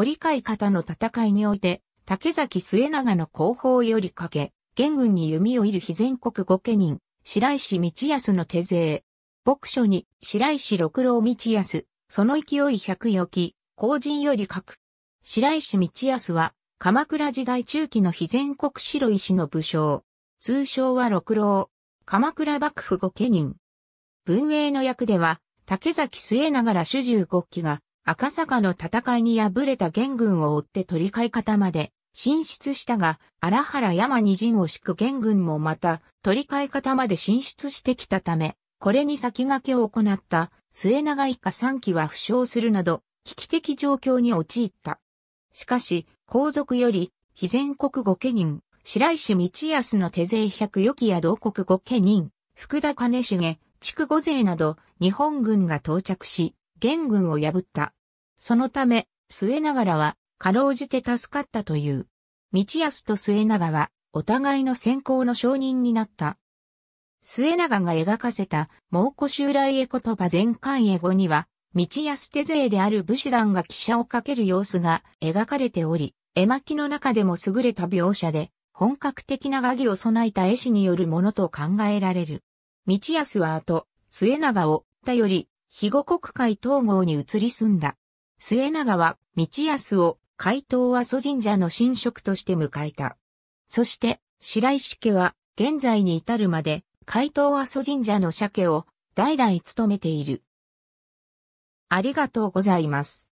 鳥飼方の戦いにおいて、竹崎末長の後方よりかけ、元軍に弓を射る非全国御家人、白石道康の手勢。牧書に白石六郎道康、その勢い百余期、後人よりく。白石道康は、鎌倉時代中期の非全国白石の武将。通称は六郎。鎌倉幕府御家人。文英の役では、竹崎末長ら主従五期が、赤坂の戦いに敗れた元軍を追って取り替え方まで進出したが、荒原山に陣を敷く元軍もまた取り替え方まで進出してきたため、これに先駆けを行った末長一家三期は負傷するなど、危機的状況に陥った。しかし、皇族より、非全国御家人、白石道康の手勢百余期や同国御家人、福田兼重、筑後勢など、日本軍が到着し、元軍を破った。そのため、末らは、かろうじて助かったという。道康と末永は、お互いの先行の承認になった。末永が描かせた、猛古襲来絵言葉全巻絵語には、道康手勢である武士団が汽車をかける様子が描かれており、絵巻の中でも優れた描写で、本格的な画技を備えた絵師によるものと考えられる。道康は後、末永を、頼り、肥後国会統合に移り住んだ。末永は道康を海東阿蘇神社の神職として迎えた。そして白石家は現在に至るまで海東阿蘇神社の社家を代々務めている。ありがとうございます。